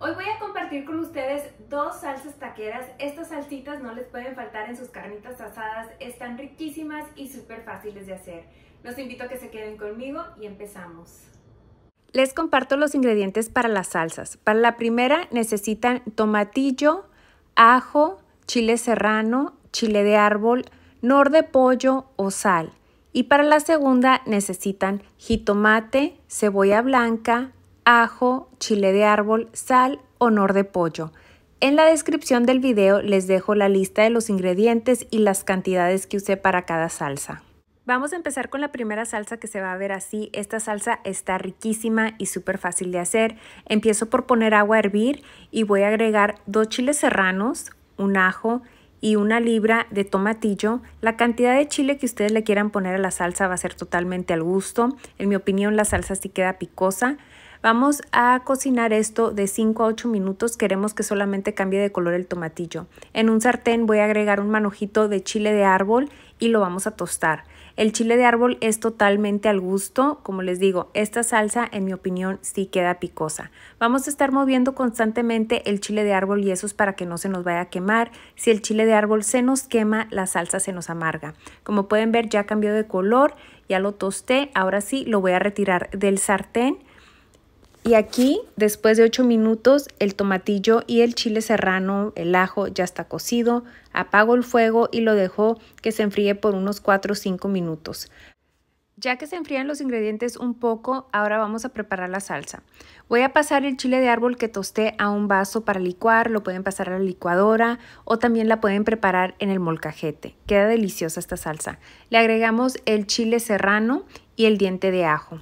Hoy voy a compartir con ustedes dos salsas taqueras. Estas salsitas no les pueden faltar en sus carnitas asadas. Están riquísimas y súper fáciles de hacer. Los invito a que se queden conmigo y empezamos. Les comparto los ingredientes para las salsas. Para la primera necesitan tomatillo, ajo, chile serrano, chile de árbol, nor de pollo o sal. Y para la segunda necesitan jitomate, cebolla blanca, ajo, chile de árbol, sal honor de pollo. En la descripción del video les dejo la lista de los ingredientes y las cantidades que usé para cada salsa. Vamos a empezar con la primera salsa que se va a ver así. Esta salsa está riquísima y súper fácil de hacer. Empiezo por poner agua a hervir y voy a agregar dos chiles serranos, un ajo y una libra de tomatillo. La cantidad de chile que ustedes le quieran poner a la salsa va a ser totalmente al gusto. En mi opinión la salsa sí queda picosa. Vamos a cocinar esto de 5 a 8 minutos. Queremos que solamente cambie de color el tomatillo. En un sartén voy a agregar un manojito de chile de árbol y lo vamos a tostar. El chile de árbol es totalmente al gusto. Como les digo, esta salsa en mi opinión sí queda picosa. Vamos a estar moviendo constantemente el chile de árbol y eso es para que no se nos vaya a quemar. Si el chile de árbol se nos quema, la salsa se nos amarga. Como pueden ver ya cambió de color, ya lo tosté. Ahora sí lo voy a retirar del sartén y aquí, después de 8 minutos, el tomatillo y el chile serrano, el ajo, ya está cocido. Apago el fuego y lo dejo que se enfríe por unos 4 o 5 minutos. Ya que se enfrían los ingredientes un poco, ahora vamos a preparar la salsa. Voy a pasar el chile de árbol que tosté a un vaso para licuar, lo pueden pasar a la licuadora o también la pueden preparar en el molcajete. Queda deliciosa esta salsa. Le agregamos el chile serrano y el diente de ajo.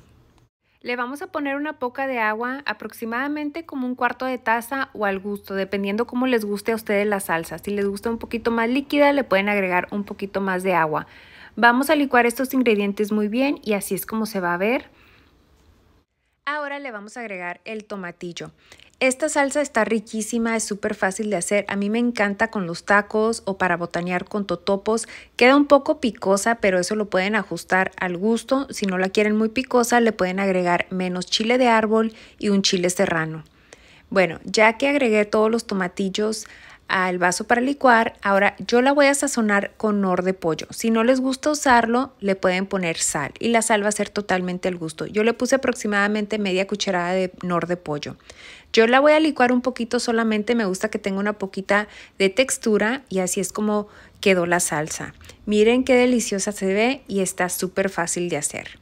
Le vamos a poner una poca de agua, aproximadamente como un cuarto de taza o al gusto, dependiendo cómo les guste a ustedes la salsa. Si les gusta un poquito más líquida, le pueden agregar un poquito más de agua. Vamos a licuar estos ingredientes muy bien y así es como se va a ver. Ahora le vamos a agregar el tomatillo. Esta salsa está riquísima, es súper fácil de hacer. A mí me encanta con los tacos o para botanear con totopos. Queda un poco picosa, pero eso lo pueden ajustar al gusto. Si no la quieren muy picosa, le pueden agregar menos chile de árbol y un chile serrano. Bueno, ya que agregué todos los tomatillos, al vaso para licuar. Ahora yo la voy a sazonar con nor de pollo. Si no les gusta usarlo, le pueden poner sal y la sal va a ser totalmente al gusto. Yo le puse aproximadamente media cucharada de nor de pollo. Yo la voy a licuar un poquito solamente, me gusta que tenga una poquita de textura y así es como quedó la salsa. Miren qué deliciosa se ve y está súper fácil de hacer.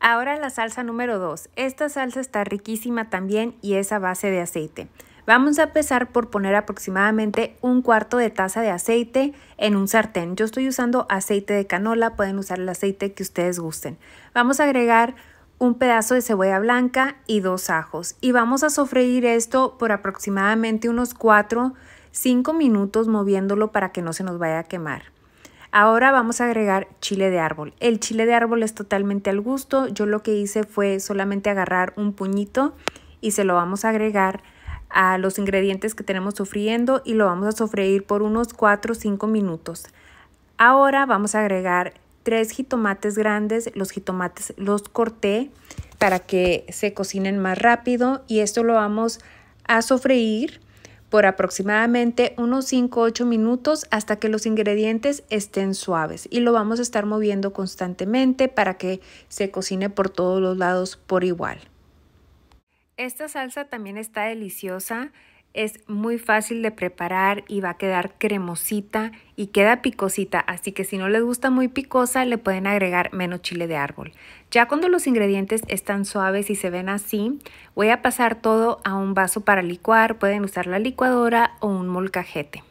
Ahora la salsa número 2. Esta salsa está riquísima también y es a base de aceite. Vamos a empezar por poner aproximadamente un cuarto de taza de aceite en un sartén. Yo estoy usando aceite de canola, pueden usar el aceite que ustedes gusten. Vamos a agregar un pedazo de cebolla blanca y dos ajos. Y vamos a sofreír esto por aproximadamente unos 4, 5 minutos moviéndolo para que no se nos vaya a quemar. Ahora vamos a agregar chile de árbol. El chile de árbol es totalmente al gusto. Yo lo que hice fue solamente agarrar un puñito y se lo vamos a agregar a los ingredientes que tenemos sofriendo y lo vamos a sofreír por unos 4 o 5 minutos. Ahora vamos a agregar tres jitomates grandes. Los jitomates los corté para que se cocinen más rápido y esto lo vamos a sofreír por aproximadamente unos 5-8 minutos hasta que los ingredientes estén suaves y lo vamos a estar moviendo constantemente para que se cocine por todos los lados por igual. Esta salsa también está deliciosa, es muy fácil de preparar y va a quedar cremosita y queda picosita, así que si no les gusta muy picosa le pueden agregar menos chile de árbol. Ya cuando los ingredientes están suaves y se ven así, voy a pasar todo a un vaso para licuar, pueden usar la licuadora o un molcajete.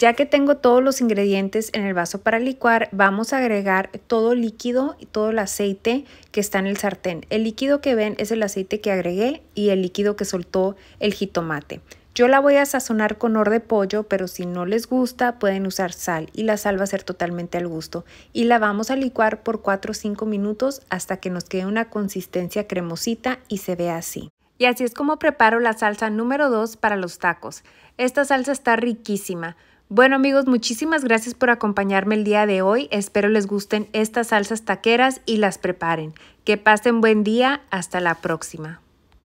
Ya que tengo todos los ingredientes en el vaso para licuar, vamos a agregar todo el líquido y todo el aceite que está en el sartén. El líquido que ven es el aceite que agregué y el líquido que soltó el jitomate. Yo la voy a sazonar con or de pollo, pero si no les gusta pueden usar sal y la sal va a ser totalmente al gusto. Y la vamos a licuar por 4 o 5 minutos hasta que nos quede una consistencia cremosita y se vea así. Y así es como preparo la salsa número 2 para los tacos. Esta salsa está riquísima. Bueno amigos, muchísimas gracias por acompañarme el día de hoy. Espero les gusten estas salsas taqueras y las preparen. Que pasen buen día. Hasta la próxima.